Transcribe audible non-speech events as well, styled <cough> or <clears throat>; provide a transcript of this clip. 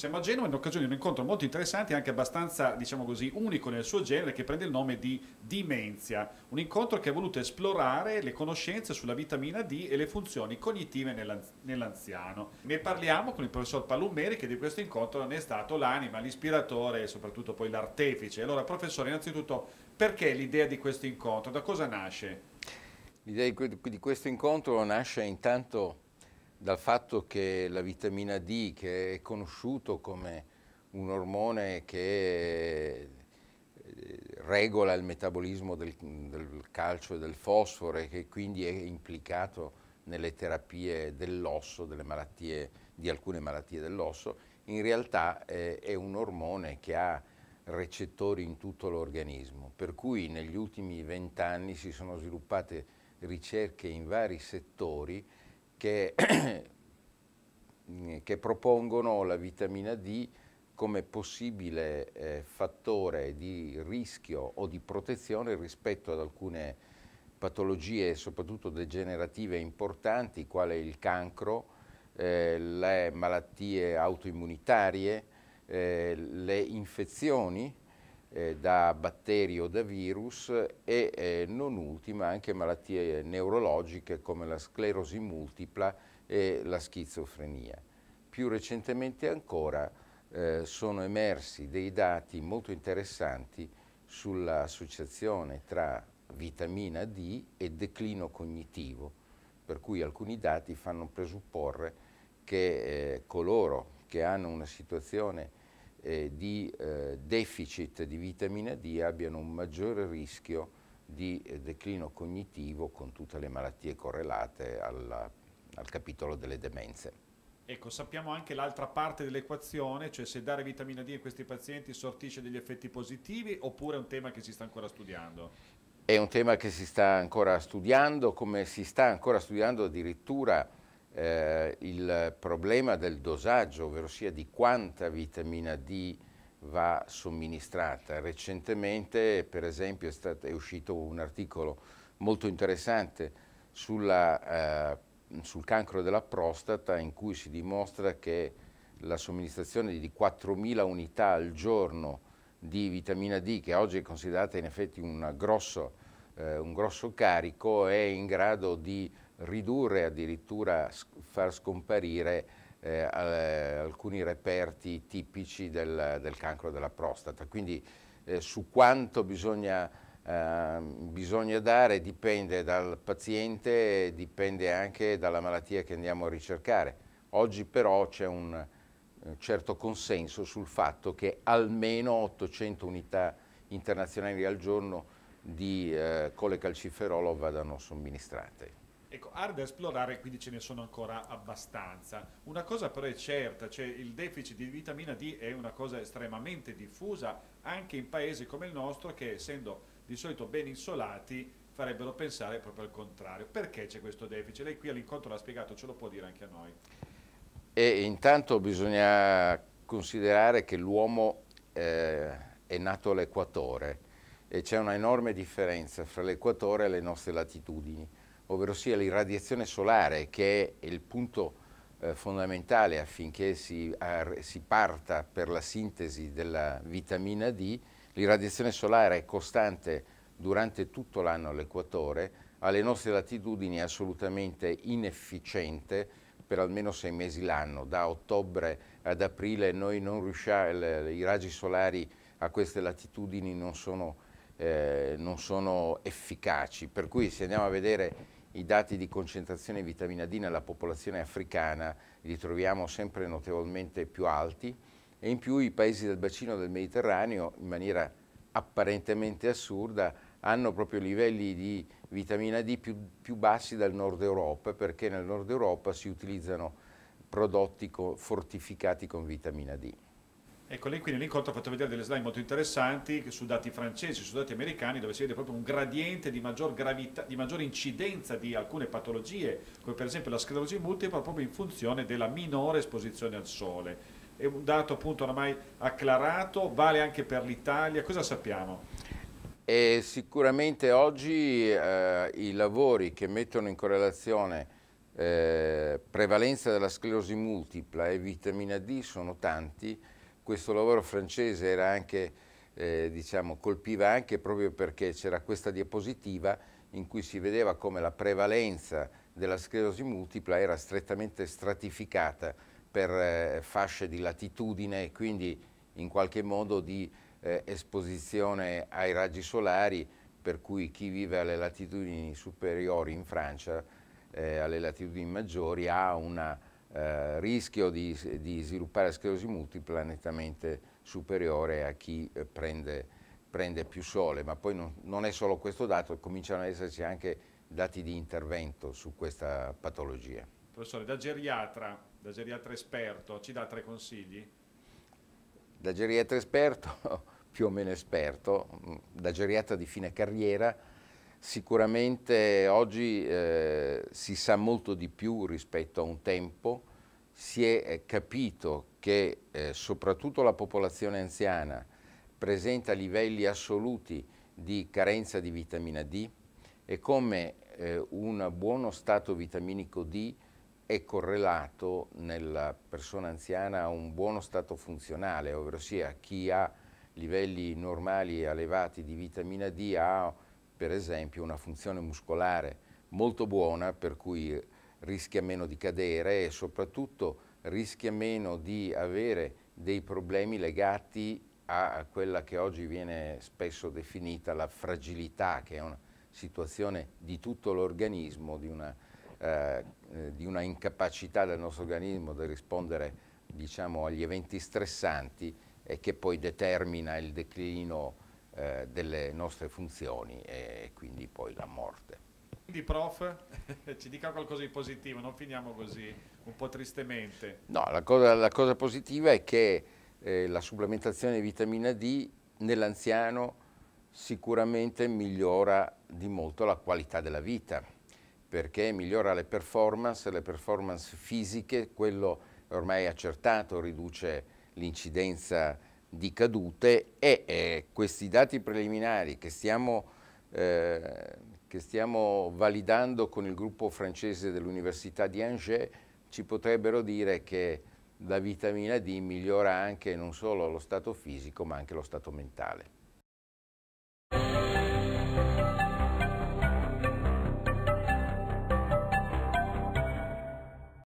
Siamo a Genova in occasione di un incontro molto interessante e anche abbastanza, diciamo così, unico nel suo genere che prende il nome di Dimenzia, un incontro che ha voluto esplorare le conoscenze sulla vitamina D e le funzioni cognitive nell'anziano. Ne parliamo con il professor Palummeri che di questo incontro ne è stato l'anima, l'ispiratore e soprattutto poi l'artefice. Allora, professore, innanzitutto perché l'idea di questo incontro? Da cosa nasce? L'idea di questo incontro nasce intanto dal fatto che la vitamina D, che è conosciuto come un ormone che eh, regola il metabolismo del, del calcio e del fosforo e che quindi è implicato nelle terapie dell'osso, di alcune malattie dell'osso, in realtà è, eh, è un ormone che ha recettori in tutto l'organismo, per cui negli ultimi vent'anni si sono sviluppate ricerche in vari settori che, <clears throat> che propongono la vitamina D come possibile eh, fattore di rischio o di protezione rispetto ad alcune patologie soprattutto degenerative importanti quale il cancro, eh, le malattie autoimmunitarie, eh, le infezioni eh, da batteri o da virus e eh, non ultima anche malattie neurologiche come la sclerosi multipla e la schizofrenia. Più recentemente ancora eh, sono emersi dei dati molto interessanti sull'associazione tra vitamina D e declino cognitivo, per cui alcuni dati fanno presupporre che eh, coloro che hanno una situazione eh, di eh, deficit di vitamina D abbiano un maggiore rischio di eh, declino cognitivo con tutte le malattie correlate alla, al capitolo delle demenze. Ecco, sappiamo anche l'altra parte dell'equazione, cioè se dare vitamina D a questi pazienti sortisce degli effetti positivi oppure è un tema che si sta ancora studiando? È un tema che si sta ancora studiando, come si sta ancora studiando addirittura eh, il problema del dosaggio, ovvero sia di quanta vitamina D va somministrata. Recentemente, per esempio, è, stato, è uscito un articolo molto interessante sulla, eh, sul cancro della prostata in cui si dimostra che la somministrazione di 4.000 unità al giorno di vitamina D, che oggi è considerata in effetti grosso, eh, un grosso carico, è in grado di ridurre, addirittura far scomparire eh, alcuni reperti tipici del, del, cancro della prostata. Quindi eh, su quanto bisogna, eh, bisogna, dare dipende dal paziente, dipende anche dalla malattia che andiamo a ricercare. Oggi però c'è un eh, certo consenso sul fatto che almeno 800 unità internazionali al giorno di eh, colecalciferolo vadano somministrate. Ecco, hard da esplorare, quindi ce ne sono ancora abbastanza. Una cosa però è certa, cioè il deficit di vitamina D è una cosa estremamente diffusa anche in paesi come il nostro che essendo di solito ben insolati farebbero pensare proprio al contrario. Perché c'è questo deficit? Lei qui all'incontro l'ha spiegato, ce lo può dire anche a noi. E intanto bisogna considerare che l'uomo eh, è nato all'equatore e c'è una enorme differenza fra l'equatore e le nostre latitudini ovvero sia l'irradiazione solare che è il punto eh, fondamentale affinché si, ar, si, parta per la sintesi della vitamina D, l'irradiazione solare è costante durante tutto l'anno all'equatore, alle nostre latitudini è assolutamente inefficiente per almeno sei mesi l'anno, da ottobre ad aprile noi non riusciamo, le, i raggi solari a queste latitudini non sono, eh, non sono efficaci, per cui se andiamo a vedere i dati di concentrazione di vitamina D nella popolazione africana li troviamo sempre notevolmente più alti e in più i paesi del bacino del Mediterraneo, in maniera apparentemente assurda, hanno proprio livelli di vitamina D più, più bassi del nord Europa perché nel nord Europa si utilizzano prodotti co fortificati con vitamina D. Ecco, lei qui nell'incontro ha fatto vedere delle slide molto interessanti su dati francesi, su dati americani, dove si vede proprio un gradiente di maggior, gravità, di maggior incidenza di alcune patologie, come per esempio la sclerosi multipla, proprio in funzione della minore esposizione al sole. È un dato appunto oramai acclarato, vale anche per l'Italia, cosa sappiamo? E sicuramente oggi eh, i lavori che mettono in correlazione eh, prevalenza della sclerosi multipla e vitamina D sono tanti, questo lavoro francese anche, eh, diciamo, colpiva anche proprio perché c'era questa diapositiva in cui si vedeva come la prevalenza della sclerosi multipla era strettamente stratificata per eh, fasce di latitudine e quindi in qualche modo di eh, esposizione ai raggi solari per cui chi vive alle latitudini superiori in Francia, eh, alle latitudini maggiori, ha una eh, rischio di, di, sviluppare sclerosi multipla nettamente superiore a chi eh, prende, prende, più sole, ma poi non, non, è solo questo dato, cominciano ad esserci anche dati di intervento su questa patologia. Professore, da geriatra, da geriatra esperto, ci dà tre consigli? Da geriatra esperto, <laughs> più o meno esperto, mm, da geriatra di fine carriera, Sicuramente oggi eh, si sa molto di più rispetto a un tempo, si è eh, capito che eh, soprattutto la popolazione anziana presenta livelli assoluti di carenza di vitamina D e come eh, un buono stato vitaminico D è correlato nella persona anziana a un buono stato funzionale, ovvero sia chi ha livelli normali e elevati di vitamina D ha per esempio una funzione muscolare molto buona per cui rischia meno di cadere e soprattutto rischia meno di avere dei problemi legati a quella che oggi viene spesso definita la fragilità, che è una situazione di tutto l'organismo, di, eh, di, una incapacità del nostro organismo di rispondere diciamo, agli eventi stressanti e che poi determina il declino eh, delle nostre funzioni e quindi poi la morte. Quindi prof, <laughs> ci dica qualcosa di positivo, non finiamo così un po' tristemente. No, la cosa, la cosa positiva è che eh, la supplementazione di vitamina D nell'anziano sicuramente migliora di molto la qualità della vita, perché migliora le performance, le performance fisiche, quello ormai accertato, riduce l'incidenza di cadute e eh, questi dati preliminari che stiamo, eh, che stiamo validando con il gruppo francese dell'Università di Angers ci potrebbero dire che la vitamina D migliora anche non solo lo stato fisico ma anche lo stato mentale.